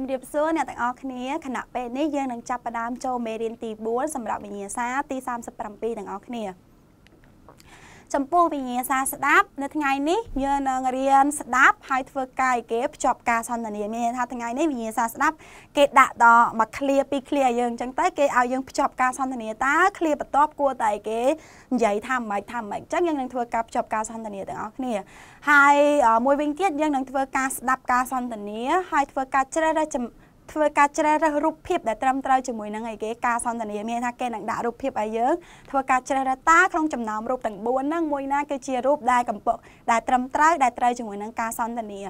ជំរាបសួរអ្នកទាំងអស់គ្នាគណៈពេលនេះយើងនឹងចាប់ផ្ដើមចូលមេរៀនទី4សម្រាប់វិញ្ញាសាទី37ទាំងអស់គ្នា។ចំពោះវិញ្ញាសាស្ដាប់នៅថ្ងៃនេះយើងនឹងរៀនស្ដាប់ហើយធ្វើកាយគេភ្ជាប់ការសន្ទនាមានន័យថាថ្ងៃនេះវិញ្ញាសាស្ដាប់គេដាក់ដល់មកឃ្លាពីរឃ្លាយើងអញ្ចឹងទៅគេឲ្យយើងភ្ជាប់ការសន្ទនាតើឃ្លាបន្ទាប់គួរតែគេនិយាយថាម៉េចថាម៉េចអញ្ចឹងយើងនឹងធ្វើការភ្ជាប់ការសន្ទនាទាំងអស់គ្នាហើយមួយវិញទៀតយើងនឹងធ្វើការស្ដាប់ការសន្ទនា ហើយធ្វើការជ្រើសរើសធ្វើការជ្រើសរើសរូបភាពដែលត្រឹមត្រូវជាមួយនឹងអីគេការសន្ទនាមានថាគេនឹងដាក់រូបភាពឲ្យយើងធ្វើការជ្រើសរើសតាក្នុងចំណោមរូបទាំង4ហ្នឹងមួយណាគឺជារូបដែលកំពុងដែលត្រឹមត្រូវដែលត្រូវជាមួយនឹងការសន្ទនា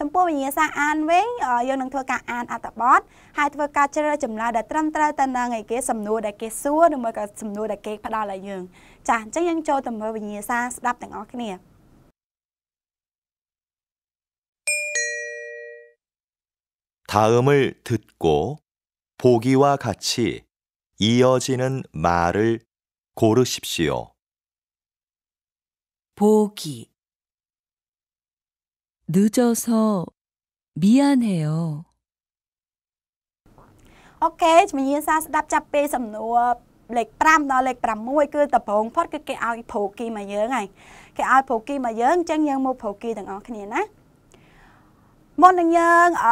ចំពោះវិញ្ញាសាអានវិញយើងនឹងធ្វើការអានអត្ថបទហើយធ្វើការជ្រើសរើសចម្លើយដែលត្រឹមត្រូវទៅនឹងឯគេសំណួរដែលគេសួរឬមកក៏សំណួរដែលគេផ្ដល់ឲ្យយើងចាអញ្ចឹងយើងចូលទៅមើលវិញ្ញាសាស្ដាប់ទាំងអស់គ្នា 다음을 듣고 보기와 같이 이어지는 말을 고르십시오. 보기 늦어서 미안해요. OK ជំនាញសាស្ដាប់ចាប់ពេលសំណួរលេខ5ដល់លេខ6គឺដំបងផុតគឺគេឲ្យប្រូគីមកយើងហើយគេឲ្យប្រូគីមកយើងអញ្ចឹងយើងមកប្រូគីទាំងអស់គ្នាណា មុននឹងយើងអ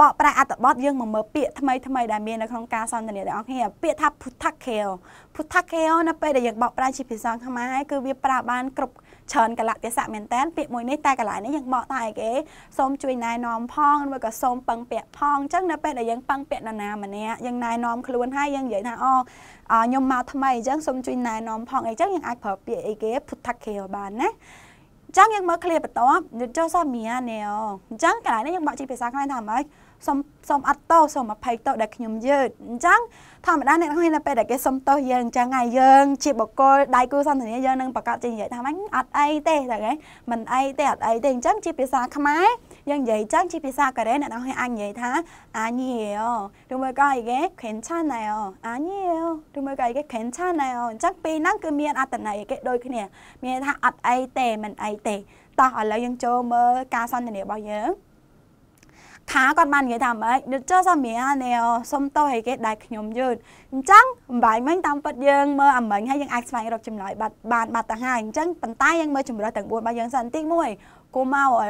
បកប្រែអត្ថបទយើងមកមើលពាក្យថ្មីថ្មីដែលមាននៅក្នុងការសន្ទនាទាំងអស់គ្នាពាក្យថា puthakeo puthakeo នៅពេលដែលយើងបកប្រែជាភាសាខ្មែរគឺវាប្រើបានគ្រប់ច្រើនកលៈទេសៈមែនតើពាក្យមួយនេះតែកន្លែងនេះយើងបកថាអីគេសូមជួយណែនាំផងឬក៏សូមពឹងពាក់ផងអញ្ចឹងនៅពេលដែលយើងពឹងពាក់នរណាម្នាក់យើងណែនាំខ្លួនហើយយើងនិយាយថាអូខ្ញុំមកថ្មីអញ្ចឹងសូមជួយណែនាំផងអីអញ្ចឹងយើងអាចប្រើពាក្យអីគេ puthakeo បានណាចឹងយើងមើលឃ្លាបន្ទាប់និចោសាមីយ៉ាណែអូអញ្ចឹងកន្លែងនេះយើងបកជាភាសាខ្មែរថាម៉េចសូមសូមអត់តោសូមអភ័យតោដែលខ្ញុំយឺតអញ្ចឹងធម្មតាអ្នកនរគ្នានៅពេលដែលគេសុំទោសយើងអញ្ចឹងហើយយើង ជាបុគ្គលដៃគូសន្ទនាយើងនឹងប្រកាសចេញនិយាយថាម៉េចអត់អីទេតែគេមិនអីទេអត់អីទេអញ្ចឹងជាភាសាខ្មែរយើងនិយាយចឹងជាភាសាកូរ៉េអ្នកនរអាចនិយាយថាអានីយោឬមួយក៏អីគេខេនឆាណែអូអានីយោឬមួយក៏អីគេខេនឆាណែអូអញ្ចឹងពីរហ្នឹងគឺមានអត្តន័យគេដូចគ្នា មានថាអត់អីទេមិនអីទេតោះឥឡូវយើងចូលមើលការសន្ទនារបស់យើងថាគាត់បាននិយាយថាម៉េចដូចចុះសមរាណែសុំតោះឲ្យគេដែលខ្ញុំយឺតអញ្ចឹងអំបាញ់មិញតាមពិតយើងមើលអាមិញហើយយើងអាចស្វែងរកចម្លើយបាត់បានបាត់ទៅហើយអញ្ចឹងប៉ុន្តែយើងមើលជំរើសទាំង4របស់យើងសិនទី1កូម៉ៅអី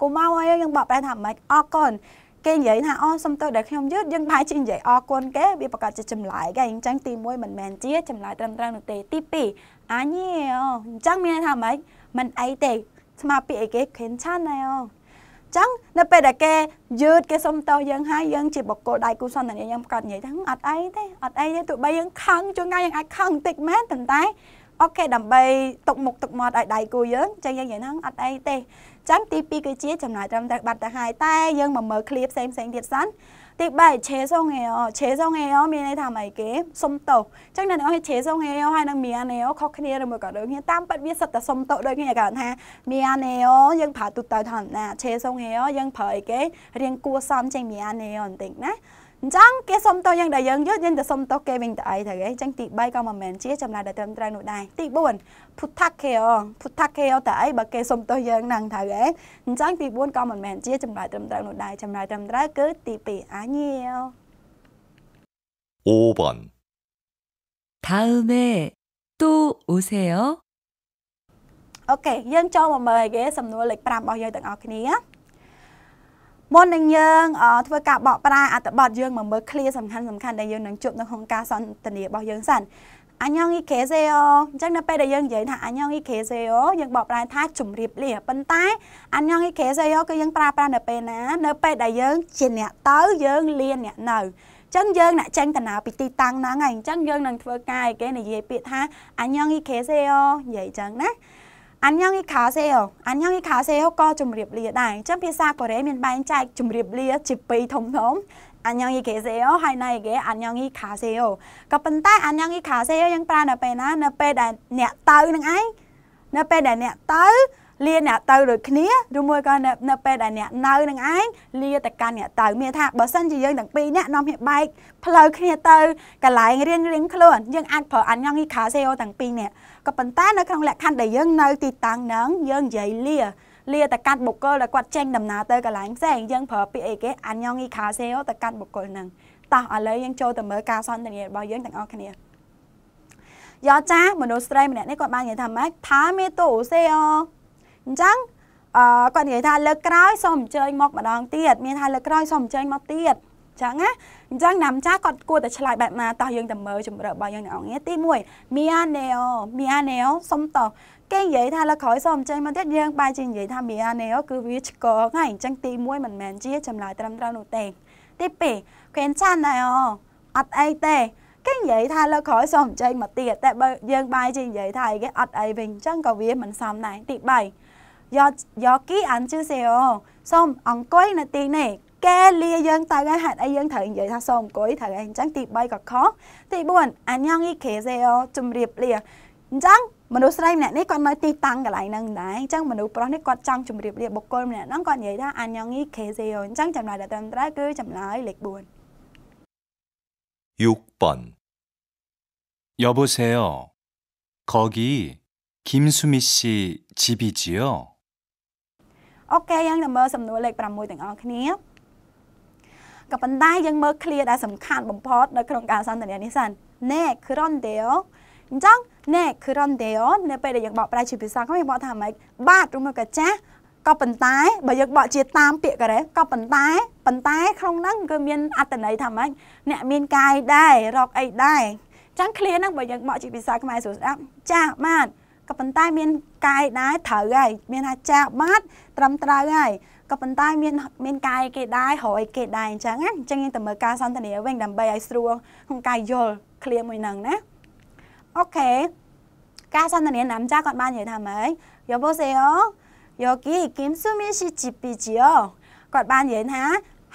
កូម៉ៅអីយើងបបដែរថាម៉េចអរគុណគេនិយាយថាអូសុំទោសដែលខ្ញុំយឺតយើងប្រហែលជានិយាយអរគុណគេវាប្រកាសជាចម្លើយគេអញ្ចឹងទី1មិនមែនជាចម្លើយត្រឹមត្រូវនោះទេទី2អញីអូអញ្ចឹងមានថាម៉េចមិនអីទេស្មារតីអីគេខេនឆានណែអូចឹងនៅពេលដែលគេយឺតគេសុំទោសយើងហើយយើងជាបកគោដៃគូសន្ទនាយើងប្រកាសនិយាយថាអត់អីទេអត់អីទេទោះបីយើងខឹងជួនកាលយើងអាចខឹងបន្តិចមែនប៉ុន្តែអូខេដើម្បីຕົកមុខຕົកមាត់ឲ្យដៃគូយើងចឹងយើងនិយាយហ្នឹងអត់អីទេចឹងទី2គឺជាចំណាយត្រឹមត្រូវបាត់ទៅហើយតែយើងមកមើលឃ្លាផ្សេងផ្សេងទៀតសិនទី3ឆេសុងហេអូឆេសុងហេអូមានន័យថាម៉េចគេសុំទោសអញ្ចឹងអ្នកនរឆេសុងហេអូហើយនឹងមីអានេអូខុសគ្នាឬមួយក៏ដូចគ្នាតាមពិតវាសិតតែសុំទោសដូចគ្នាគេថាមីអានេអូយើងប្រើទូទៅធម្មតាឆេសុងហេអូយើងប្រើអីគេរៀងគួសមជាងមីអានេអូបន្តិចណាអញ្ចឹងគេសុំទោសយ៉ាងដែលយើងយល់យើងទៅសុំទោសគេវិញទៅអីទៅគេអញ្ចឹងទី3ក៏មិនមែនជាចម្លើយដែលត្រឹមត្រូវនោះដែរទី4ពុទ្ធខេអពុទ្ធខេអទៅអីបើគេសុំទោសយើងហ្នឹងទៅគេអញ្ចឹងទី4ក៏មិនមែនជាចម្លើយត្រឹមត្រូវនោះដែរចម្លើយត្រឹមត្រូវគឺទី2អាញាវ5번다음에또오세 요. អូខេយើងចូលមកមើលគេសំណួរលេខ5របស់យើងទាំងអស់គ្នាមុននឹងយើងធ្វើការបកប្រែអត្ថបទយើងមកមើល clear សំខាន់សំខាន់ដែលយើងនឹងជួបនៅក្នុងការសន្ទនារបស់យើងសិនអញ្ញងអ៊ីខេសេអូអញ្ចឹងនៅពេលដែលយើងនិយាយថាអញ្ញងអ៊ីខេសេអូយើងបកប្រែថាជំរាបលាប៉ុន្តែអញ្ញងអ៊ីខេសេអូគឺយើងប្រើប្រាស់នៅពេលណា នៅពេលដែលយើងជាអ្នកទៅយើងលៀនអ្នកនៅចឹងយើងអ្នកចេញដំណើរពីទីតាំងហ្នឹងហើយអញ្ចឹងយើងនឹងធ្វើការឲ្យគេនិយាយពាក្យថាអញ្ញងអ៊ីខេសេអូនិយាយចឹងណាអញ្ញងអ៊ីខាសេអូអញ្ញងអ៊ីខាសេអូក៏ជំរាបលា ដែរអញ្ចឹងភាសាកូរ៉េមានបែងចែកជំរាបលា ជាពីរធំធំអញ្ញងអ៊ីគេសេអូហើយណៃគេអញ្ញងអ៊ីខាសេអូក៏ប៉ុន្តែអញ្ញងអ៊ីខាសេអូយើងប្រើនៅពេលណានៅពេលដែលអ្នកទៅនឹងឯងនៅពេលដែលអ្នកទៅលាអ្នកទៅដូចគ្នាឬមួយក៏នៅពេលដែលអ្នកនៅនឹងឯងលាទៅកាន់អ្នកទៅមានថាបើសិនជាយើងទាំងពីរអ្នកនាំគ្នាបែកផ្លូវគ្នាទៅកន្លែងរៀងរៀងខ្លួនយើងអាចប្រើអញ្ញងអ៊ីខាសេអូទាំងពីរអ្នកក៏ប៉ុន្តែនៅក្នុងលក្ខខណ្ឌដែលយើងនៅទីតាំងហ្នឹងយើងនិយាយលា លាទៅកាត់បុគ្គលដែលគាត់ចេញដំណើរទៅកន្លែងផ្សេងយើងប្រើពាក្យអីគេអញ្ញងអ៊ីខាសេអូទៅកាត់បុគ្គលហ្នឹងតោះឥឡូវយើងចូលទៅមើលការសន្ទនារបស់យើងទាំងអស់គ្នាយោចាមនុស្សស្រីម្នាក់នេះគាត់បាននិយាយថាម៉េចថាមេតូសេអូអញ្ចឹងអឺគាត់និយាយថាលើកក្រោយសូមអញ្ជើញមកម្ដងទៀតមានថាលើកក្រោយសូមអញ្ជើញមកទៀតចឹងណាអញ្ចឹងណាំចាគាត់គួរតែឆ្លើយបែបណាតោះយើងតែមើលជំរឿរបស់យើងអ្នកអង្គទី1មីអាណេអូមីអាណេអូសុំតោះគេនិយាយថាលើក្រោយសូមអញ្ចឹងមកទៀតយើងបែរជានិយាយថាមីអាណេអូគឺវាឆ្កងហើយអញ្ចឹងទី1មិនមែនជាចម្លើយត្រឹមត្រូវនោះទេទី2 Can chan ណែអូអត់អីទេគេនិយាយថាលើក្រោយសូមអញ្ចឹងមកទៀតតែបើយើងបែរជានិយាយថាអីគេអត់អីវិញអញ្ចឹងក៏វាមិនសមដែរទី3យកយកគីអានជឺសេអូសូមអង្គុយនៅទីនេះគេលាយើងតើហើយហេតុអីយើងត្រូវនិយាយថាសូមអង្គុយត្រូវអីអញ្ចឹងទី3ក៏ខុសទី4អញ្ញងីខេសេអូជំរាបលាអញ្ចឹងមនុស្សស្រីម្នាក់នេះគាត់នៅទីតាំងកន្លែងហ្នឹងដែរអញ្ចឹងមនុស្សប្រុសនេះគាត់ចង់ជំរាបលាបុគ្គលម្នាក់ហ្នឹងគាត់និយាយថាអញ្ញងីខេសេអូអញ្ចឹងចម្លើយដែលត្រឹមត្រូវគឺចម្លើយលេខ4 6번여보세 요. 거기김수미씨집이지 요? អូខេយើងទៅមើលសំណួរលេខ6ទាំងអស់គ្នាក៏ប៉ុន្តែយើងមើល clear ដែលសំខាន់បំផុតនៅក្នុងការសន្ទនានេះសិន ne crondeo អញ្ចឹង ne crondeo នៅពេលដែលយើងបកប្រែជាភាសាខ្មែរយើងបកថាម៉េចបាទឬមកកាចាស់ក៏ប៉ុន្តែបើយើងបកជាតាមពាក្យការ៉េក៏ប៉ុន្តែប៉ុន្តែ ក្នុងហ្នឹងគឺមានអត្តន័យថាម៉េចអ្នកមានកាយដែររកអីដែរចឹង clear ហ្នឹងបើយើងបកជាភាសាខ្មែរស្រួលស្ដាប់ចាស់បាទក៏ប៉ុន្តែមានកាយដែរត្រូវហើយមានថាចាស់បាទត្រឹមត្រូវហើយក៏ប៉ុន្តែមានមានកាយគេដែររយគេដែរអញ្ចឹងណាអញ្ចឹងយើងទៅមើលការសន្ទនាវិញដើម្បីឲ្យស្រួលក្នុងការយល់ clear មួយនឹងណាអូខេការសន្ទនាណាំចាគាត់បាននិយាយថាម៉េចយោបសេយោយោគីគីមស៊ូមីស៊ីជីពីជីយោគាត់បាននិយាយថា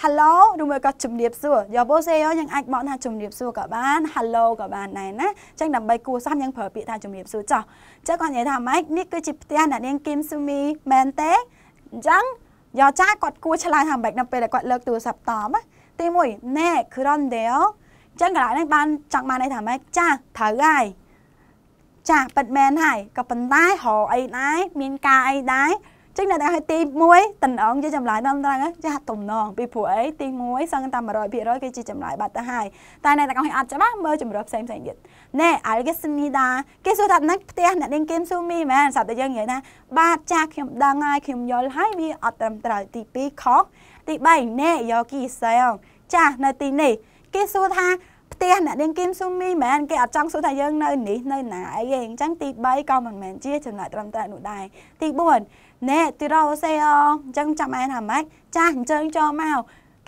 Hello ឬមួយក៏ជំរាបសួរយោបសេយោយើងអាចបកថាជំរាបសួរក៏បាន Hello ក៏បានដែរណាអញ្ចឹងដើម្បីគួរសមយើងប្រើពាក្យថាជំរាបសួរចោះអញ្ចឹងគាត់និយាយថាម៉េចនេះគឺជាផ្ទះអ្នកនាងគីមស៊ូមីមែនទេអញ្ចឹងយកចាគាត់គួរឆ្លើយថាបែបនៅពេលដែលគាត់លើកទូរស័ព្ទតបទី1ណែក្រនដេលចឹងកន្លែងនេះបានចង់បានន័យថាម៉េចចាត្រូវហើយចាប៉ិតមែនហើយក៏ប៉ុន្តែរកអីដែរមានការអីដែរចឹងនៅតែឲ្យទី1តំណងជាចម្លើយដល់ត្រង់ចាតំណងពីព្រោះអីទី1សឹងតែ100%គេជាចម្លើយបាត់ទៅហើយតែនៅតែឲ្យអត់ច្បាស់មើលជំរឿផ្សេងផ្សេងទៀតណែ알겠습니다គេសួរថានឹងផ្ទះអ្នកនាងគឹមស៊ូមីមែនសត្វតែយើងនិយាយថាបាទចាស់ខ្ញុំដឹងហើយខ្ញុំយល់ហើយវាអត់ត្រឹមត្រូវទី2ខុសទី3ណែយកគីសែងចាស់នៅទីនេះគេសួរថាផ្ទះអ្នកនាងគឹមស៊ូមីមែនគេអត់ចង់សួរថាយើងនៅនេះនៅណាអីទេអញ្ចឹងទី3ក៏មិនមែនជាចំណុចត្រឹមត្រូវនោះដែរទី4ណែទីរ៉ូសេអអញ្ចឹងចាំឯថាម៉េចចាស់អញ្ចឹងចូលមក គេគ្រាន់តែទេសួរយើងផ្ទះយើងមិនមែនទេត្រូវទេអញ្ចឹងទី4ក៏មិនមែនជាចម្លើយត្រឹមត្រូវនោះដែរចម្លើយដែលត្រឹមត្រូវគឺចម្លើយលេខ1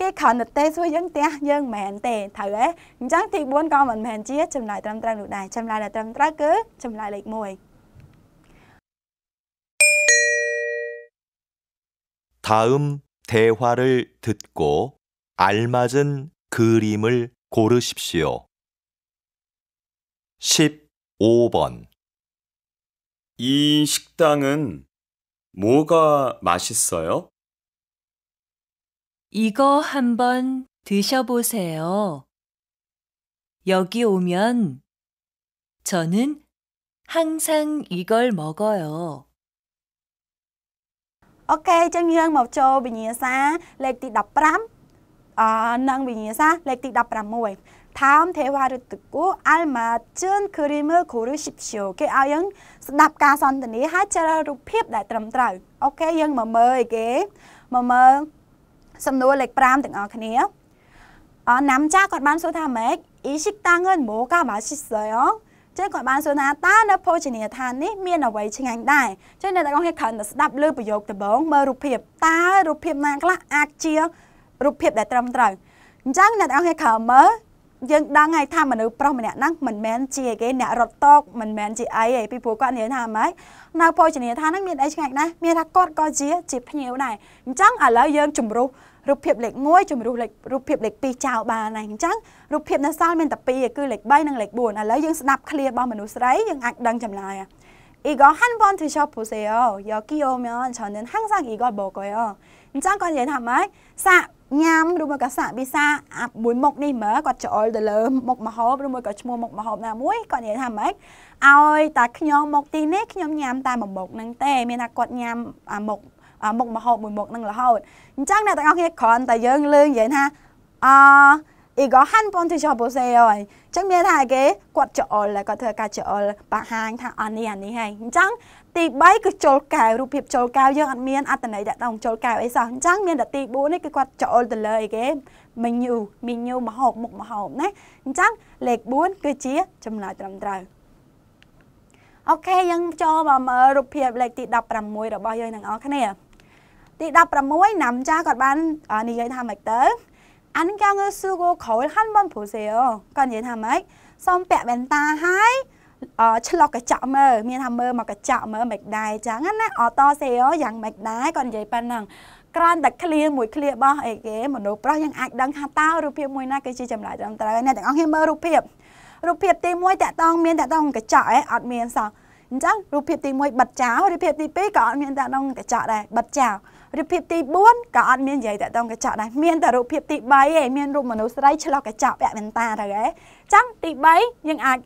다음 대화를 듣고 알맞은 그림을 고르십시오. 15번 이 식당은 뭐가 맛있어요? 이거 한번 드셔보세요. 여기 오면 저는 항상 이걸 먹어요. Ok, chúngយើងមកចូលវិញ្ញាសាលេខទី15អនិងវិញ្ញាសាលេខទី16 다음 대화를 듣고 알맞은 그림을 고르십시오. គេឲ្យយើងស្ដាប់ការសន្ទនាហើយជ្រើសរូបភាពដែលត្រឹមត្រូវអូខេយើងមកមើលអីគេមកមើលសំណួរលេខ5ទាំងអស់គ្នាអណាំចាគាត់បានសួរថាម៉េចអ៊ីស៊ីកតាងើម៉ូកាបាស៊ីសយងចឹងគាត់បានសួរថាតើនៅភោជនីយដ្ឋាននេះមានអ្វីឆ្ងាញ់ដែរចឹងនៅតែគាត់គ្រាន់តែស្ដាប់លើប្រយោគដំបងមើលរូបភាពតើរូបភាពណាខ្លះអាចជារូបភាពដែលត្រឹមត្រូវអញ្ចឹងអ្នកទាំងអស់គ្នាក្រោមមើលយើងដឹងហើយថាមនុស្សប្រុសម្នាក់ហ្នឹងមិនមែនជាគេអ្នករត់តកមិនមែនជាអីទេពីព្រោះគាត់និយាយថាម៉េចនៅភោជនីយដ្ឋានហ្នឹងមានអីឆ្ងាញ់ណាស់មានថាគាត់ក៏ជាជាភ្ញៀវដែរអញ្ចឹងឥឡូវយើងជំរុះរូបភាពលេខ1ជំរុះលេខរូបភាពលេខ2ចោលបានហើយអញ្ចឹងរូបភាពនៅសល់មានតែ2គឺលេខ3និងលេខ4ឥឡូវយើងស្ដាប់ឃ្លារបស់មនុស្សស្រីយើងអាចដឹងចម្លើយអ៊ីកោហាន់បនទិសោពូសេយោយោគីយោមនឆាននហាំងសាអ៊ីកោបូកយោអញ្ចឹងគាត់និយាយថាម៉េចសាក់ញ៉ាំឬមកក៏សាក់ពិសាអាមួយមុខនេះមើគាត់ច្អល់ទៅលើមុខមហូបឬមកក៏ឈ្មោះមុខមហូបណាមួយគាត់និយាយថាម៉េចឲ្យតាខ្ញុំមកទីនេះខ្ញុំញ៉ាំតែមួយមុខហ្នឹងទេមានថាគាត់ញ៉ាំអាមុខមុខម្ហូបមួយមុខនឹងរហូតអញ្ចឹងអ្នកទាំងអស់គ្នាគ្រាន់តែយើងលើនិយាយថាអឺអ៊ីកោហាន់ប៉ុនទីចោបូសេអយអញ្ចឹងមានថាគេគាត់ចអល់គាត់ធ្វើការចអល់បង្ហាញថាអានេះអានេះហើយអញ្ចឹងទី3គឺចូលកែវរូបភាពចូលកែវយើងអត់មានអត្តន័យដាក់ដល់ចូលកែវអីសោះអញ្ចឹងមានតែទី4នេះគឺគាត់ចអល់ទៅលើអីគេមីញូមីញូមហូបមុខមហូបណាអញ្ចឹងលេខ4គឺជាចម្លើយត្រឹមត្រូវអូខេយើងចូលមកមើលរូបភាពលេខទី16របស់យើងទាំងអស់គ្នាទី16ណាំចាគាត់បាននិយាយថាម៉េចទៅអានកាងស៊ូគូខលហាន់បនពូសេអូគាត់និយាយថាម៉េចសូមពាក់វ៉ែនតាឲ្យឆ្លុះកញ្ចក់មើលមានថាមើលមកកញ្ចក់មើលមិនដែរចឹងណាអតសេអូយ៉ាងមិនដែរគាត់និយាយប៉ុណ្ណឹងក្រាន់តែឃ្លៀមួយឃ្លៀបោះអីគេមនុស្សប្រុសយើងអាចដឹងថាតើរូបភាពមួយណាគឺជាចម្លើយត្រឹមត្រូវអ្នកទាំងអស់គ្នាមើលរូបភាពរូបភាពទី1តាក់តងមានតាក់តងកញ្ចក់ឯអត់មានសោះអញ្ចឹងរូបភាពទី1បិទចោលរូបភាពទី2ក៏អត់មានតាក់តងកញ្ចក់ដែរបិទចោលរូបភាពទី4ក៏អត់មាននិយាយតាក់ទងកញ្ចក់ដែរមានតែរូបភាពទី3ឯងមានរូបមនុស្សស្រីឆ្លោះកញ្ចក់ពាក់វ៉ែនតាទៅឯងអញ្ចឹងទី3យើងអាច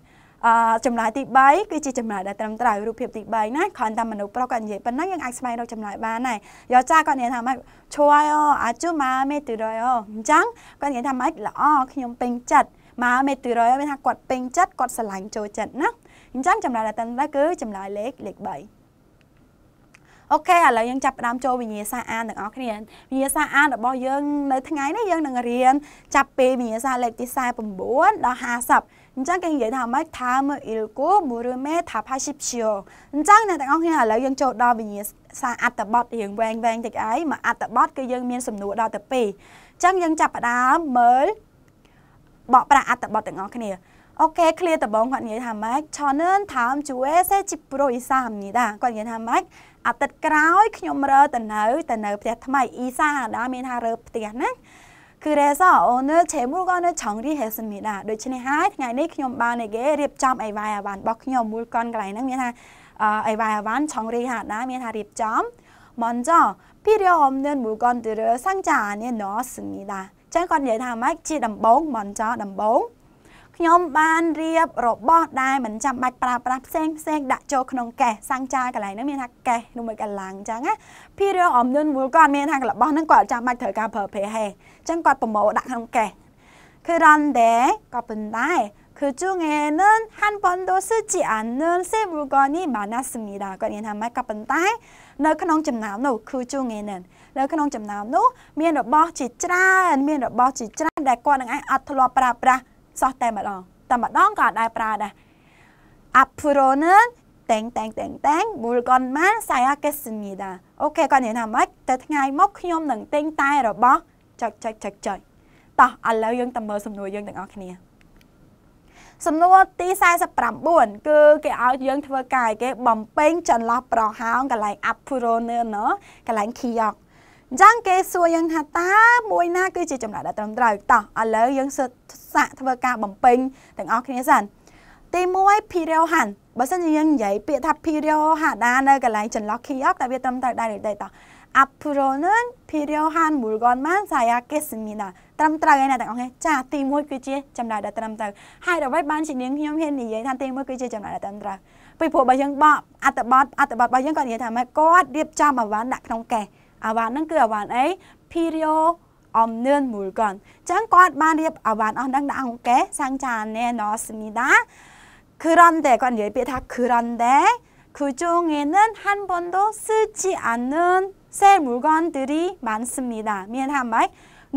អឺចម្លើយទី3គឺជាចម្លើយដែលត្រឹមត្រូវរូបភាពទី3ណាគ្រាន់តែមនុស្សប្រុសគាត់និយាយប៉ុណ្ណឹងយើងអាចស្វែងរកចម្លើយបានហើយយោចាគាត់និយាយថាម៉េចឈួយអូអាចុម៉ាមេទីរយអូអញ្ចឹងគាត់និយាយថាម៉េចល្អខ្ញុំពេញចិត្តម៉ាមេទីរយមានថាគាត់ពេញចិត្តគាត់ស្រឡាញ់ចូលចិត្តណាអញ្ចឹងចម្លើយដែលត្រឹមត្រូវគឺចម្លើយលេខលេខ3អូខេឥឡូវយើងចាប់ផ្ដើមចូលវិញ្ញាសាអានទាំងអស់គ្នាវិញ្ញាសាអានរបស់យើងនៅថ្ងៃនេះយើងនឹងរៀនចាប់ពីវិញ្ញាសាលេខទី49ដល់50អញ្ចឹងគេនិយាយថាម៉េចថាមើអ៊ីលគូមូរមេថាផាស៊ីបឈីអូអញ្ចឹងអ្នកទាំងអស់គ្នាឥឡូវយើងចូលដល់វិញ្ញាសាអត្តបទរៀងវែងវែងតិចអីមកអត្តបទគឺយើងមានសំណួរដល់ទៅ2អញ្ចឹងយើងចាប់ផ្ដើមមើលបកប្រាអត្តបទទាំងអស់គ្នាអូខេ clear តបងគាត់និយាយថាម៉េចឆននថាមជួសេជីប្រុយសាមនេះដែរគាត់និយាយថាម៉េចអាទិត្យក្រោយខ្ញុំរើទៅនៅទៅនៅផ្ទះថ្មីអ៊ីសាដែរមានថារើផ្ទះណាគឺ resa owner ឆេមូលក៏នៅឆងរីហេសិនមីដែរដូច្នេះហើយថ្ងៃនេះខ្ញុំបានឯគេរៀបចំអីវ៉ៃអាវ៉ាន់របស់ខ្ញុំមូលកនកន្លែងហ្នឹងមានថាអីវ៉ៃអាវ៉ាន់ឆងរីហាដែរមានថារៀបចំ먼저필요없는물건들을상자안에넣었습니 다. ចឹងគាត់និយាយថាម៉េចជាដំបង먼저ដំបងខ្ញុំបានរៀបរបស់ដែលមិនចាំបាច់ប្រើប្រាស់ផ្សេងផ្សេងដាក់ចូលក្នុងកេសសាំងចាយកន្លែងហ្នឹងមានថាកេសនោះមួយកន្លងអញ្ចឹងណាពីរឿងអំនួនមូលគាត់មានថារបស់ហ្នឹងគាត់ចាំបាច់ត្រូវការប្រើប្រាស់ហេអញ្ចឹងគាត់ប្រមូលដាក់ក្នុងកេសគឺរ៉ាន់ដែរក៏ប៉ុន្តែ그중에는한번도쓰지않는새물건이많았습니 다. 그건얘는말까본데너ក្នុងចំណោមនោះគឺជងេនឹងនៅក្នុងចំណោមនោះមានរបស់ជាច្រើនមានរបស់ជាច្រើនដែលគាត់នឹងអាចអត់ធ្លាប់ប្រើប្រាស់សោះតែម្ដងតែម្ដងក៏អត់ដែរប្រើដែរ앞으로는땡땡땡땡물건만사야겠습니다អូខេគាត់និយាយថាម៉េចតែថ្ងៃមុខខ្ញុំនឹងទិញតែរបស់ចុចចុចចុចចុចតោះឥឡូវយើងទៅមើលសំណួរយើងទាំងអស់គ្នាសំណួរទី49គឺគេឲ្យយើងធ្វើការគេបំពេញចន្លោះប្រហោងកន្លែង apurone ណកន្លែង kiosk អញ្ចឹងគេសួរយើងថាតើមួយណាគឺជាចំណុចដែលត្រឹមត្រូវតោះឥឡូវយើងសិក្សាធ្វើការបំពេញទាំងអស់គ្នាសិនទី1ភីរ៉ូហាន់បើសិនជាយើងនិយាយពាក្យថាភីរ៉ូហាដានៅកន្លែងចន្លោះគីអកតើវាត្រឹមត្រូវដែរឬទេតោះអាប់ប្រូនិនភីរ៉ូហាន់មូលកនម៉ានសាយាកេសមីណាត្រឹមត្រូវហើយណាទាំងអស់គ្នាចាទី1គឺជាចំណុចដែលត្រឹមត្រូវហើយអ្វីបានជានាងខ្ញុំហ៊ាននិយាយថាទី1គឺជាចំណុចដែលត្រឹមត្រូវពីព្រោះបើយើងបកអត្តបទអត្តបទរបស់យើងគាត់និយាយថាម៉េចគាត់រៀបចំអវ៉ាន់ដាក់ក្នុងកេសអាវ៉ាន់ហ្នឹងគឺអាវ៉ាន់អី Perio អំនឿនមូលកនអញ្ចឹងគាត់បានរៀបអាវ៉ាន់អស់ហ្នឹងដាក់អង្គេសាំងចាណែណោស្មីដាគឺរ៉នតែគាត់និយាយពាក្យថាគឺរ៉នតែគឺជងឯនឹងហាន់បនដូស៊ឺជីអានឿនសេមូលកនទីរីបានស្មីដាមានថាម៉េច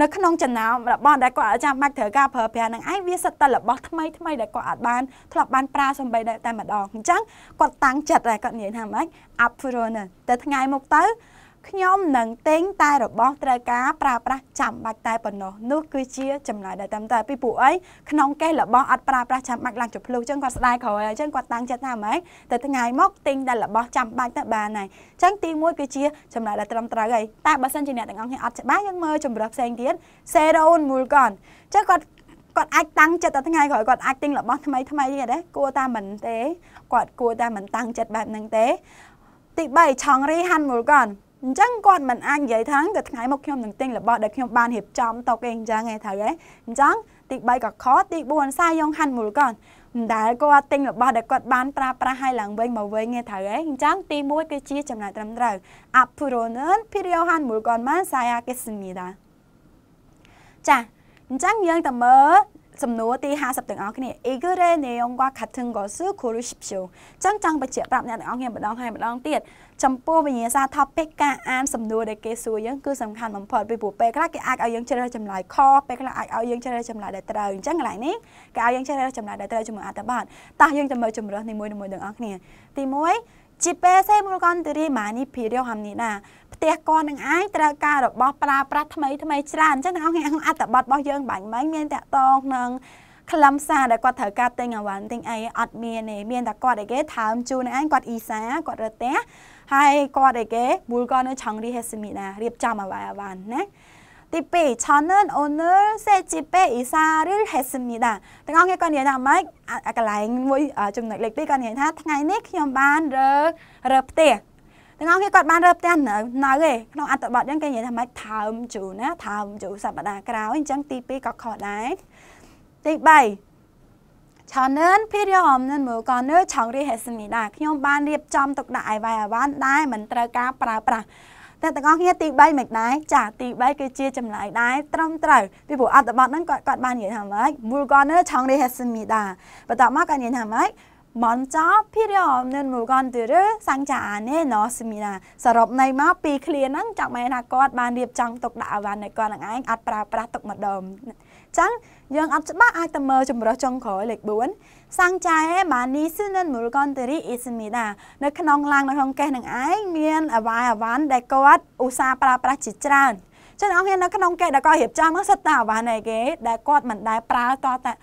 នៅក្នុងចំណោមរបស់ដែលគាត់អាចចាំបាច់ត្រូវការប្រើប្រាស់នឹងឯងវាសិតតែរបស់ថ្មីថ្មីដែលគាត់អាចបានធ្លាប់បានប្រើសំបីតែម្ដងអញ្ចឹងគាត់តាំងចិត្តតែគាត់និយាយថាម៉េច up for runner តែថ្ងៃមុខទៅខ្ញុំនឹងទិញតែរបស់ត្រូវការប្រើប្រាស់ចាំបាច់តែប៉ុណ្ណោះនោះគឺជា ចំណាយដែលតាមតើពីពួកអីក្នុងកេះរបស់អត់ប្រើប្រាស់ចាំបាច់ឡើងចំភ្លុះអញ្ចឹងគាត់ស្ដាយក្រោយអញ្ចឹងគាត់តាំងចិត្តថាម៉េចតែថ្ងៃមកទិញតែរបស់ចាំបាច់ទៅបានហើយអញ្ចឹងទី1គឺជាចំណាយដែលត្រឹមត្រូវហើយតែបើសិនជាអ្នកទាំងអស់គ្នាអត់ច្បាស់យើងមើលជំរើសផ្សេងទៀតសេរ៉ូនមូលកនអញ្ចឹងគាត់គាត់អាចតាំងចិត្តតែថ្ងៃក្រោយគាត់អាចទិញរបស់ថ្មីថ្មីទៀតទេគួរតែមិនទេគាត់គួរតែមិនតាំងចិត្តបែបហ្នឹងទេទី3ឆងរីហាន់មូលកនអញ្ចឹងគាត់មិនអាចនិយាយថាទៅថ្ងៃមុខខ្ញុំនឹងទិញរបស់ដែលខ្ញុំបានរៀបចំតុកឯងអញ្ចឹងឯងត្រូវឯងអញ្ចឹងទី3ក៏ខទី4សាយងហាន់មូលកនមិនដែលគាត់ទិញរបស់ដែលគាត់បានប្រើប្រាស់ឲ្យឡើងវិញមកវិញឯងត្រូវឯងអញ្ចឹងទី1គឺជាចំណាយត្រឹមត្រូវអភរនិនភីរីយហាន់មូលកនម៉ាសាយាកេសមីដាចាអញ្ចឹងយើងតើមើលសំណួរទី50ទាំងអស់គ្នាអ៊ីគរេនេយងវ៉ាខាថឹងកស៊ូគូរូស៊ីបស៊ូចឹងចង់បញ្ជាក់ប្រាប់អ្នកទាំងអស់គ្នាម្ដងហើយម្ដងទៀតចំពោះវិញ្ញាសា topic ការអានសំណួរដែលគេសួរយើងគឺសំខាន់បំផុតពីព្រោះពេលខ្លះគេអាចឲ្យយើងជ្រើសចម្លើយខពេលខ្លះអាចឲ្យយើងជ្រើសចម្លើយដែលត្រូវអញ្ចឹងកន្លែងនេះគេឲ្យយើងជ្រើសចម្លើយដែលត្រូវជាមួយអត្ថបទតោះយើងទៅមើលជំរើសនីមួយៗទាំងអស់គ្នាទី1집에새물건들이많이필요합니 다. ផ្ទះគាត់នឹងឯងត្រូវការរបស់ប្រើប្រាស់ថ្មីថ្មីច្រើនអញ្ចឹងទាំងអស់គ្នាក្នុងអត្ថបទរបស់យើងបាញ់មិញមានតាក់តងនឹងខ្លឹមសារដែលគាត់ត្រូវការទិញអាវ៉ាន់ទិញអីអត់មានទេមានតែគាត់អីគេថើមជូនឯងគាត់អ៊ីសាគាត់រត់ផ្ទះហើយគាត់អីគេមូលគាត់នៅឆងរីហេសមីណារៀបចំអាវ៉ាន់ណា디비저는오늘새집에이사를했습니 다. ទាំងអស់គ្នាគាត់និយាយថាម៉េចអាកន្លែងមួយចំណុចលេខ2គាត់និយាយថាថ្ងៃនេះខ្ញុំបានរើរើផ្ទះទាំងអស់គ្នាគាត់បានរើផ្ទះនៅនៅឯក្នុងអត្ថបទហ្នឹងគេនិយាយថាម៉េចថើមជូណាថើមជូសប្តាហ៍ក្រោយអញ្ចឹងទី2ក៏ខុសដែរទី3ឆនឿនភីរអំនឹងមកនើឆងរីហេសមីដាខ្ញុំបានរៀបចំទុកដាក់អីវ៉ៃអវ៉ាន់ដែរមិនត្រូវការប្រើប្រាស់អ្នកទាំងអស់គ្នាទី3មិនដែរចាទី3គឺជាចម្លើយដែរត្រឹមត្រូវពីព្រោះអត្ថបទហ្នឹងគាត់គាត់បាននិយាយថាម៉េច Murgoner Changre Hesmida បន្ទាប់មកគាត់និយាយថាម៉េច먼저필요없는물건들을상자안에넣었습니 다. សរុបន័យមកពីឃ្លាហ្នឹងចង់បានថាគាត់បានរៀបចំទុកដាក់អវ៉ាន់ឲ្យគាត់នឹងឯងអត់ប្រើប្រាស់ទុកម្ដុំចឹងយើងអត់ច្បាស់អាចទៅមើលចម្រោះចុងក្រោយលេខ4សាំងចាយម៉ានីស៊ីនិនមូលកនតេរីអ៊ីស្មីដានៅ ក្នុងឡាងនៅក្នុងកេះនឹងឯងមានអវ៉ាយអវ៉ាន់ដែលគាត់ឧស្សាហ៍ប្រើប្រាស់ជាច្រើនចឹងអងនៅក្នុងកេះដែលគាត់រៀបចំហ្នឹងសិតតាអវ៉ាន់ឯគេដែលគាត់មិនដែលប្រើតតែ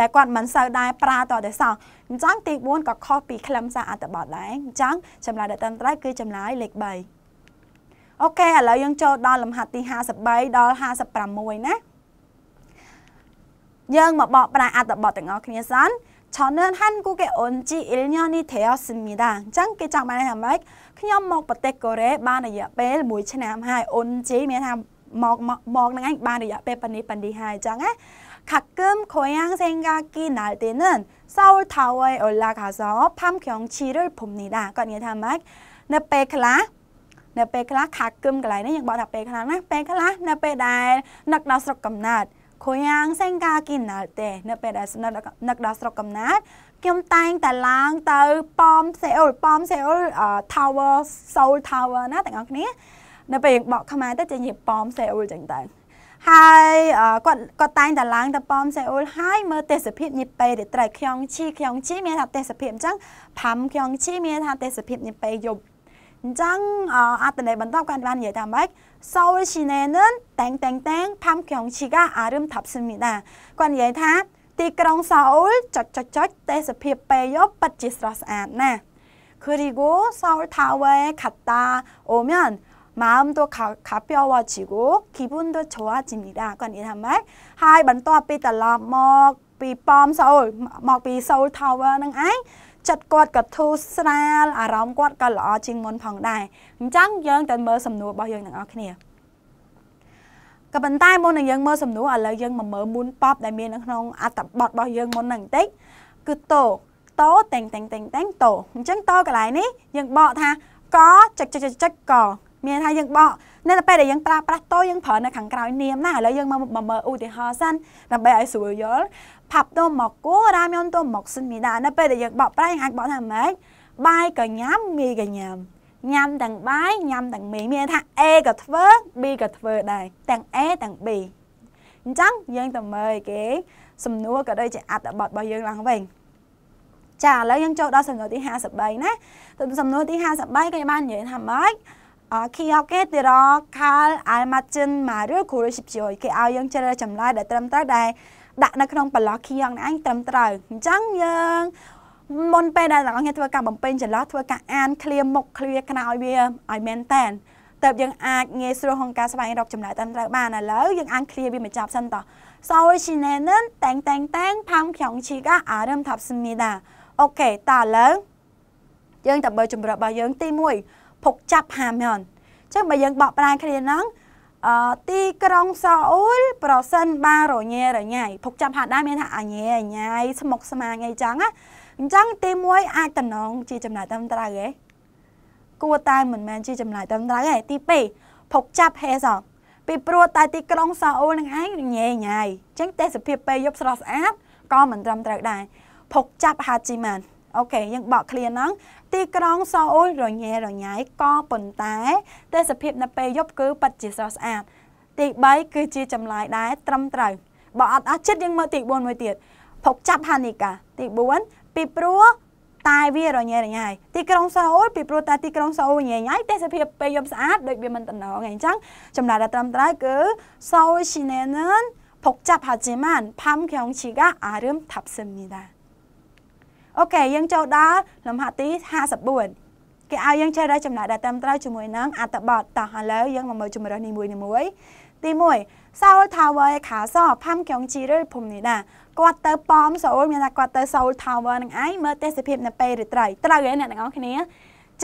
ដែលគាត់មិនសូវដែរប្រើតតែសោះអញ្ចឹងទី4ក៏ខុសពីខ្លឹមសារអត្ថបទដែរអញ្ចឹងចម្លើយដែលត្រឹមត្រូវគឺចម្លើយលេខ3អូខេឥឡូវយើងចូលដល់លំហាត់ទី53ដល់56ណាយើងមកបកប្រែអត្ថបទទាំងអស់គ្នាសិនឆនហានគូកេអូនជីអ៊ីលញ៉ានីទេអស់មីដាអញ្ចឹងគេចង់បានថាម៉េចខ្ញុំមកប្រទេសកូរ៉េបានរយៈពេល1ឆ្នាំហើយអូនជីមានថាមកមកមកនឹងឯងបានរយៈពេលប៉ានីប៉ានីហើយអញ្ចឹងណាខាក់គឹមខូយ៉ាងសេងកាគីណាល់ទេនឹងសោលថាវ៉ៃអូឡាខាសោផាំខ្យងជីរភុំនេះដែរគាត់និយាយថាម៉េចនៅពេលខ្លះនៅពេលខ្លះខាក់គឹមកន្លែងនេះយើងបកថាពេលខ្លះណាពេលខ្លះនៅពេលដែលនឹកដល់ស្រុកកំណើត고향생각이날때នៅពេលដែលនឹកដល់ស្រុកកំណើតខ្ញុំតែងតែឡើងទៅប៉មសេអ៊ូលប៉មសេអ៊ូល Tower Seoul Tower ណាទាំងអស់គ្នានៅពេលយើងបកខ្មែរទៅចេញជាប៉មសេអ៊ូលចឹងទៅហើយគាត់គាត់តែងតែឡើងទៅប៉មសេអ៊ូលហើយមើលទេសភាពញីប៉េរាត្រីខ្យងជីខ្យងជីមានថាទេសភាពអញ្ចឹងផាំខ្យងជីមានថាទេសភាពញីប៉េយប់장 어, 아들의 번고하만 예다 말 서울 시내는 땡땡땡 밤경치가 아름답습니다. 관 예다 띠그렁 서울 쩍쩍쩍 대스피 빼요 빠지스러스 안나 그리고 서울 타워에 갔다 오면 마음도 가, 가벼워지고 기분도 좋아집니다. 관 예다 말 하이 번또 앞 달라 먹비 뻔 서울 먹비 서울 타워는 아이 ចិត្តគាត់ក៏ធូរស្រាលអារម្មណ៍គាត់ក៏ល្អជាងមុនផងដែរអញ្ចឹងយើងទៅមើលសំណួររបស់យើងទាំងអស់គ្នាក៏ប៉ុន្តែមុននឹងយើងមើលសំណួរឥឡូវយើងមកមើលមុនប៉បដែលមាននៅក្នុងអត្តបទរបស់យើងមុនហ្នឹងបន្តិចគឺតោតោតែងតែងតែងតែងតោអញ្ចឹងតោកន្លែងនេះយើងបកថាកចុចចុចចុចកមានថាយើងបកនៅពេលដែលយើងប្រើប្រាស់តោយើងប្រើនៅខាងក្រោយនាមណាឥឡូវយើងមកមើលឧទាហរណ៍សិនដើម្បីឲ្យស្រួលយល់밥도먹고라면도먹습니 다. នៅពេលដែលយើងបកប្រែយើងអាចបកថាម៉េចបាយក៏ញ៉ាំមីក៏ញ៉ាំញ៉ាំទាំងបាយញ៉ាំទាំងមីមានថា A ក៏ធ្វើ B ក៏ធ្វើដែរទាំង A ទាំង B អញ្ចឹងយើងទៅមើលគេសំណួរក៏ដូចជាអត្ថបទរបស់យើងឡើងវិញចាឥឡូវយើងចូលដល់សំណួរទី53ណាទៅសំណួរទី53គេបាននិយាយថាម៉េចអគីអកេទីរ៉ូខាលអាល់ម៉ាជិនម៉ារឿគូរ៉េស៊ីបជាយគេឲ្យយើងជ្រើសចម្លើយដែលត្រឹមត្រូវដែលដាក់នៅក្នុងបន្លោះខៀងហ្នឹងឯងត្រឹមត្រូវអញ្ចឹងយើងមុនពេលដែលអ្នកខ្ញុំធ្វើការបំពេញចន្លោះធ្វើការអានឃ្លាមុខឃ្លាក្រោយវាឲ្យមែនតែនតើយើងអាចងាយស្រួលក្នុងការស្វែងរកចម្លើយត្រឹមត្រូវបានឥឡូវយើងអានឃ្លាវាមកចប់សិនតោះសូវឈីណែនតែងតែងតែងផាំខ្យងឈីកាអារឹមថាប់ស្មីដាអូខេតើឥឡូវយើងតើបើជំរឿរបស់យើង ទី1ភុកចាប់ហាមយនអញ្ចឹងបើយើងបកប្រែឃ្លាហ្នឹងអឺទីក្រុងសអ៊ូល ប្រសិនបើរញ៉េរញ៉ៃភុកចាំហាត់ដែរមានថាអញ៉េញ៉ៃស្មុកស្មាងអីចឹងណាអញ្ចឹងទី1អាចតំណងជាចំណាយត្រឹមត្រូវហ៎គួរតែមិនមែនជាចំណាយត្រឹមត្រូវហ៎ទី2ភុកចាប់ហេសងពីព្រោះតែ ទីក្រុងសអ៊ូលនឹងឯងញ៉េញ៉ៃអញ្ចឹងទេសភាពពេលយប់ស្រស់ស្អាតក៏មិនត្រឹមត្រូវដែរភុកចាប់ហាជីម៉ាន់អូខេយើងបកឃ្លាហ្នឹងទីក្រុងសូអ៊ូលរញ៉េរញ៉ៃក៏ប៉ុន្តែ ទេសភាពនៅពេលយប់គឺពិតជាស្រស់ស្អាតទី3គឺជាចម្លើយដែរត្រឹមត្រូវបើអត់អស់ចិត្តយើងមើលទី4មួយទៀតភពចាប់ហានីកាទី4ពីព្រោះតែវារញ៉េរញ៉ៃទីក្រុងសូអ៊ូលពីព្រោះតែទីក្រុងសូអ៊ូលញ៉េញ៉ៃទេសភាពពេលយប់ស្អាតដូចវាមិនតំណងអញ្ចឹងចម្លើយដែលត្រឹមត្រូវគឺសូអ៊ូលស៊ីណេនភពចាប់ហាជីម៉ានផាំខៀងឈីកាអារឹមថាប់សឹមនេះដែរអូខេយើងចូលដល់លំហាត់ទី54គេឲ្យយើងចេះរើសចំណាយដែលត្រឹមត្រូវជាមួយនឹងអត្ថបទតោះឥឡូវយើងមកមើលជំរើសនីមួយនីមួយទី1សោលថាវើខាសផាំកងជីឬភូមិនេះដែរគាត់ទៅប៉មសូលមានថាគាត់ទៅសូល Tower នឹងឯងមើលទេសភាពនៅពេលរាត្រីត្រូវឯអ្នកទាំងអស់គ្នា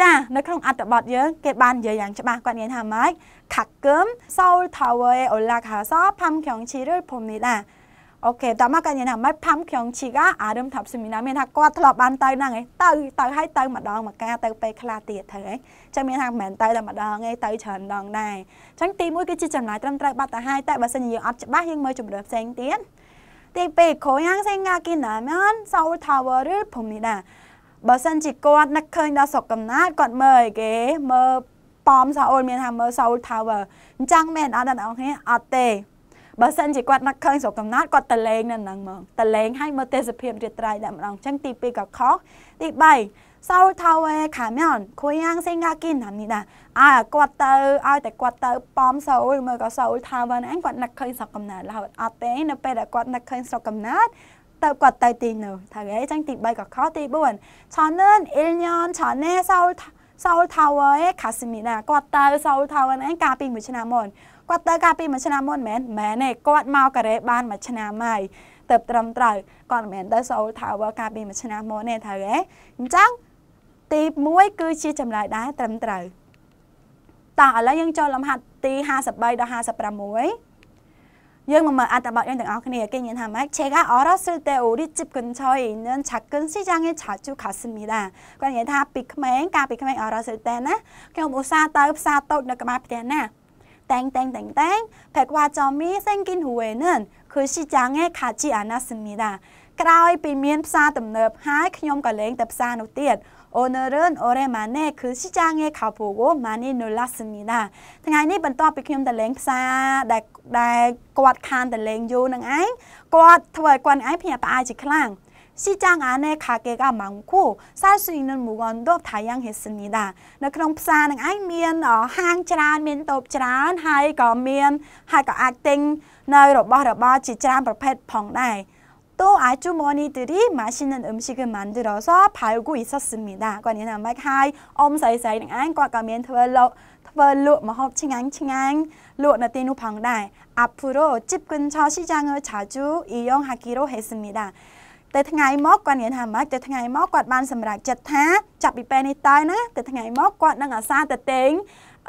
ចានៅក្នុងអត្ថបទយើង គេបាននិយាយយ៉ាងច្បាស់គាត់និយាយថាម៉េចខាក់គឹមសូល Tower អូឡាខាសផាំកងជីឬភូមិនេះដែរ오케이다마까지는말팜경치가아름답습니 다. មានថាគាត់ធ្លាប់បានទៅហ្នឹងឯងទៅទៅឲ្យទៅម្ដងមកការទៅពេលខ្លះទៀតទៅឯងចឹងមានថាមិនមែនទៅតែម្ដងឯងទៅច្រើនដងដែរចឹងទី1គឺជាចំណាយត្រឹមត្រូវបាត់ទៅហើយតែបើសិនជាយើងអត់ច្បាស់យើងមើលជំរឿផ្សេងទៀតទី2 Koyang Sengaki Namen Seoul Tower ឬភូមិនេះដែរបើសិនជាគាត់នឹកឃើញដល់ស្រុកកំណើតគាត់មើលអីគេមើលប៉មសាអូលមានថាមើល Seoul Tower អញ្ចឹងមែនអត់ដល់អ្នកអត់ទេបើសិនជាគាត់នឹកឃើញស្រុកកំណត់គាត់ទៅលេងនៅហ្នឹងហ្មងទៅលេងហើយមើលទេសភាពរាត្រីតែម្ដងអញ្ចឹងទី2ក៏ខុសទី3សោថៅឯខាមៀនគួយយ៉ាងសេងកាគីណាំនេះដែរអើគាត់ទៅឲ្យតែគាត់ទៅប៉មសូលមើលក៏សូលថាវិញអញគាត់នឹកឃើញស្រុកកំណត់រហូតអត់ទេនៅពេលដែលគាត់នឹកឃើញស្រុកកំណត់ទៅគាត់ទៅទីនោះថាគេអញ្ចឹងទី3ក៏ខុសទី4ឆានអ៊ីលញ៉នឆានេសោល Seoul Tower ឯ Kasimina គាត់ទៅ Seoul Tower ហ្នឹងកាលពីមួយឆ្នាំមុនគាត់ទៅកាលពីមួយឆ្នាំមុនមិនមែនទេគាត់មកកូរ៉េបានមួយឆ្នាំហើយទៅត្រឹមត្រូវគាត់មិនមែនទៅ Seoul Tower កាលពីមួយឆ្នាំមុនទេត្រូវទេអញ្ចឹងទី1គឺជាចម្លើយដែរត្រឹមត្រូវតោះឥឡូវយើងចូលលំហាត់ទី53ដល់56យើងមកមើលអត្ថបទយើងទាំងអស់គ្នាគេញៀនថាម៉េច제가어렸을때우리집근처에있는작은시장에자주갔습니다គាត់និយាយថាពីក្មេងកាលពីក្មេងអរ៉ាសិលតេណាខ្ញុំឧស្សាហ៍ទៅផ្សារតូចនៅក្បែរផ្ទះណា땡땡땡땡백화점이생긴후에는글시장에가지않았습니 다. 그라이비면사덤럽하이그념걸랭덥사노띠엣오늘은오랜만에그시장에가보고많이놀랐습니 다. ថ្ងៃនេះបន្តពីខ្ញុំតលេងផ្សារដែលដែលគាត់ខានតលេងយូរនឹងឯងគាត់ធ្វើឲ្យគាត់ឯងភ្ញាក់ផ្អើលជាខ្លាំង 시장 안에 가게가 많고 살 수 있는 물건도 다양했습니다. 네, 그럼 부산은 아이 면 항지란 면덥지란 하이거 면 하이거 악땡 너버로버 지지란 불펫 펑다이 또 아주머니들이 맛있는 음식을 만들어서 팔고 있었습니다. còn mặc hai ông sấy sấy anh q 칭앙 칭앙 lộ là 방달 앞으로 집 근처 시장을 자주 이용하기로 했습니다. តែថ្ងៃមកគាត់និយាយថាម៉េចតែថ្ងៃមកគាត់បានសម្រេចចិត្តថា ចាប់ពីពេលនេះតើណាតែថ្ងៃមកគាត់នឹងអាសាទៅទេង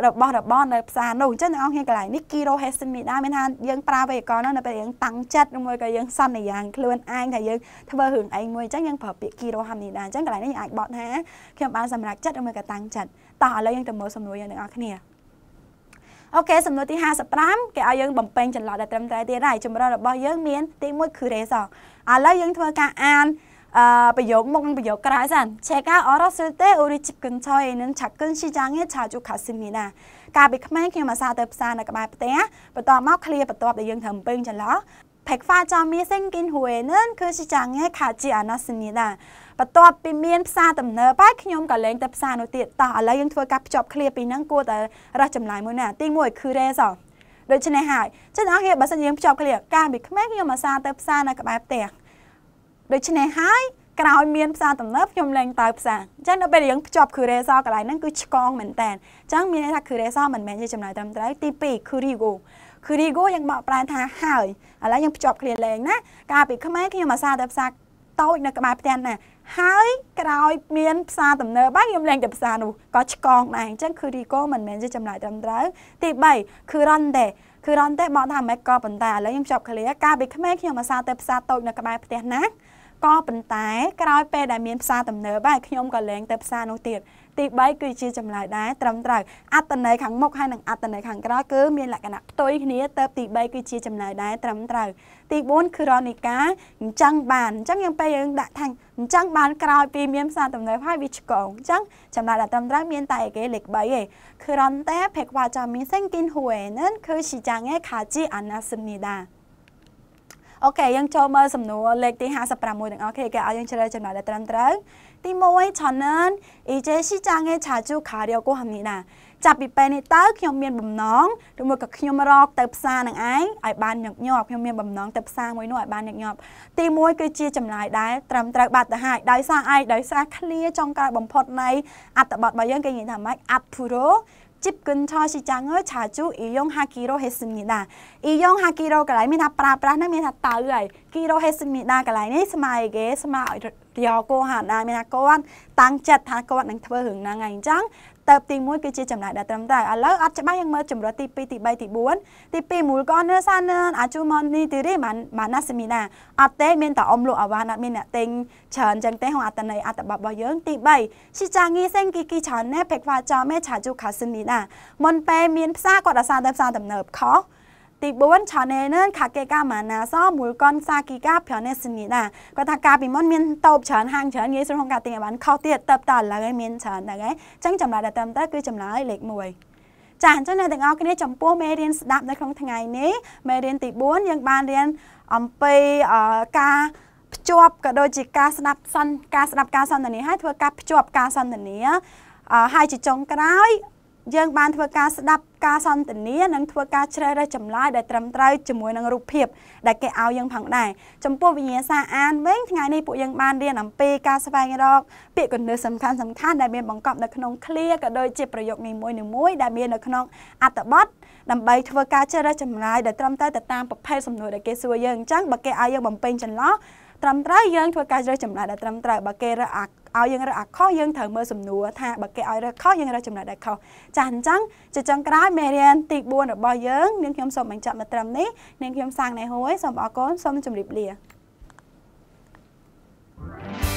របស់របរនៅផ្សារនោះអញ្ចឹងអ្នកនរគ្នាកន្លែងនេះ Kiro Hessen មានដែរមានថាយើងប្រើវេយ្យាករណ៍នោះនៅពេលយើងតាំងចិត្តឬមួយក៏យើងសន្យាខ្លួនឯងថាយើងធ្វើរឿងឯងមួយអញ្ចឹងយើងប្រើពាក្យ Kiro Ham នេះដែរអញ្ចឹងកន្លែងនេះយើងអាចបកថាខ្ញុំបានសម្រេចចិត្តឬមួយក៏តាំងចិត្តតោះឥឡូវយើងទៅមើលសំណួរយើងអ្នកនរគ្នាអូខេសំណួរទី55គេឲ្យយើងបំពេញចន្លោះដែលត្រឹមត្រូវទៀតហើយចម្រើសរបស់យើងមានទី1គឺ raison ឥឡូវយើងធ្វើការអានអឺប្រយោគមុខនិងប្រយោគក្រោយសិនឆេកាអរសុទេអ៊ូរីជីបកឹងឆយនឹងឆាក់កឹងស៊ីចាងឆាជូខាស៊ីមីណាកាលពីក្មេងខ្ញុំអាសាទៅផ្សារនៅក្បែរផ្ទះបន្ទាប់មកឃ្លាបន្ទាប់ដែលយើងធ្វើពេញចន្លោះផេកហ្វាចាំមីសិនគិនហួយនឹងគឺជាចាងខាជីអាណាស៊ីនីណាបន្ទាប់ពីមានផ្សារទំនើបហើយខ្ញុំក៏លេងទៅផ្សារនោះទៀតតោះឥឡូវយើងធ្វើការភ្ជាប់ឃ្លាពីហ្នឹងគួរតែរកចម្លើយមួយណាទី1គឺរេសអដូច្នេះហើយចឹងអ្នកគ្នាបើសិនយើងភ្ជាប់គ្នាការពីខ្មែរខ្ញុំអាសាទៅផ្សារនៅក្បែរផ្ទះដូច្នេះហើយក្រោយមានផ្សារទំនើបខ្ញុំលែងទៅផ្សារអញ្ចឹងនៅពេលយើងភ្ជាប់គឺរេសកន្លែងហ្នឹងគឺឆ្កងមែនតើអញ្ចឹងមានន័យថាគឺរេសមិនមែនជាចំណាយត្រឹមត្រូវទី2គឺ Rigo គឺ Rigo យើងបកប្រែថាហើយឥឡូវយើងភ្ជាប់គ្នាលែងណាកាលពីខ្មែរខ្ញុំអាសាទៅផ្សារតូចនៅក្បែរផ្ទះណាហើយក្រោយមានផ្សារទំនើបហើយខ្ញុំលែងតែផ្សារនោះក៏ឆ្កងដែរអញ្ចឹងគឺ Rico មិនមែនជាចំណាយត្រឹមត្រូវទី3គឺ Ronde គឺ Ronde បងថាមិនក៏ប៉ុន្តែឥឡូវខ្ញុំចប់ clear កាលពីក្មេងខ្ញុំអាសាទៅផ្សារតូចនៅក្បែរផ្ទះណាស់ក៏ប៉ុន្តែក្រោយពេលដែលមានផ្សារទំនើបហើយខ្ញុំក៏លែងទៅផ្សារនោះទៀតទី3គឺជាចម្លើយដែរត្រឹមត្រូវអត្តន័យខាងមុខហើយនិងអត្តន័យខាងក្រោយគឺមានលក្ខណៈផ្ទុយគ្នាទៅទី3គឺជាចម្លើយដែរត្រឹមត្រូវ ទី4គឺរនិកាអញ្ចឹងបានអញ្ចឹងយើងពេលយើងដាក់ថាអញ្ចឹងបានក្រោយពីមានផ្សារទំនើបហើយវាឆ្កងអញ្ចឹងចម្លើយដែលត្រឹមត្រូវមានតែគេលេខ3ឯងគ្រាន់តែភេកវ៉ាចាមីសេងគិនហ៊ូឯនឹងគឺជាយ៉ាងឯខាជីអាណាសិននីដាអូខេយើងចូលមើលសំណួរលេខទី56ទាំងអស់គ្នាគេឲ្យយើងជ្រើសចំណុចដែលត្រឹមត្រូវទី1ឆននអ៊ីជេស៊ីចាងេឆាជូខារីអូកូហាមីណាចាប់ពីពេលនេះតើខ្ញុំមានបំណងឬមួយក៏ខ្ញុំរកទៅផ្សារនឹងឯងឲ្យបានញឹកញាប់ខ្ញុំមានបំណងទៅផ្សារមួយនោះឲ្យបានញឹកញាប់ទី1គឺជាចម្លើយដែរត្រឹមត្រូវបាត់ទៅហើយដោយសារឯងដោយសារឃ្លាចុងក្រោយបំផុតនៃ អត្ថបទរបស់យើងគេនិយាយថាម៉េច up to row 집근처시장을자주이용하기로했습니 다. 이용하기로그라이미나프라프라는미나따위에기로했습니 다. 그라이니스마에게스마យកគោហាណាមានថាគាត់តាំងចិត្តថាគាត់នឹងធ្វើរឿងហ្នឹងហើយអញ្ចឹងតើបទី1គឺជាចំណាយដែលត្រឹមត្រូវឥឡូវអត់ច្បាស់យើងមើលជំរើសទី2ទី3ទី4ទី2មូលកនសានអាចូមនីទីរីម៉ាណាសេមីណាអត់ទេមានតែអមលោកអាវ៉ានអត់មានអ្នកទិញច្រើនចឹងទេហងអត្តន័យអត្តបទរបស់យើងទី3ស៊ីចាងីសេងគីគីច្រើនណែពេកវ៉ាចោមេឆាជូខាសិននីណាមុនពេលមានផ្សារគាត់អាសាទៅផ្សារទំនើបខុសទី4ឆាណេនឹងខាកេកាម៉ាណាសមួយកនសាគីកាប្រណេសនីដាគាត់ថាកាលពីមុនមានតូបច្រើនហាងច្រើនងាយស្រួលក្នុងការទិញឲ្យបាន ខុសទៀតតើបតឥឡូវឯងមានច្រើនដែរហ្នឹងអញ្ចឹងចម្លើយដែលត្រឹមត្រូវគឺចម្លើយលេខ1ចាអញ្ចឹងអ្នកទាំងអស់គ្នាចំពោះមេរៀនស្ដាប់នៅក្នុងថ្ងៃនេះមេរៀនទី4យើងបានរៀនអំពីការភ្ជាប់ក៏ដូចជាការស្ដាប់សន្ទការស្ដាប់ការសន្ទនាហើយធ្វើការភ្ជាប់ការសន្ទនាហើយជាចុងក្រោយយើងបានធ្វើការស្ដាប់ការសន្ទនានិងធ្វើការជ្រើសរើសចម្លើយដែលត្រឹមត្រូវជាមួយនឹងរូបភាពដែលគេឲ្យយើងផងដែរចំពោះវិញ្ញាសាអានវិញថ្ងៃនេះពួកយើងបានរៀនអំពីការស្វែងរកពាក្យកណ្ដឹងសំខាន់សំខាន់ដែលមានបង្កប់នៅក្នុងឃ្លាក៏ដូចជាប្រយោគនីមួយនីមួយដែលមាននៅក្នុងអត្ថបទដើម្បីធ្វើការជ្រើសរើសចម្លើយដែលត្រឹមត្រូវទៅតាមប្រភេទសំណួរដែលគេសួរយើងអញ្ចឹងបើគេឲ្យយើងបំពេញចន្លោះត្រឹមត្រូវយើងធ្វើការជ្រើសចម្លើយដែលត្រឹមត្រូវបើគេរើសអាឲ្យយើងរើសអាខុសយើងត្រូវមើលសំណួរថាបើគេឲ្យរើសខុសយើងរើសចំណុចដែលខុសចាអញ្ចឹងជាចុងក្រោយមេរៀនទី4របស់យើងនាងខ្ញុំសូមបញ្ចប់នៅត្រឹមនេះនាងខ្ញុំសាងណៃហួយសូមអរគុណសូមជម្រាបលា Thank you.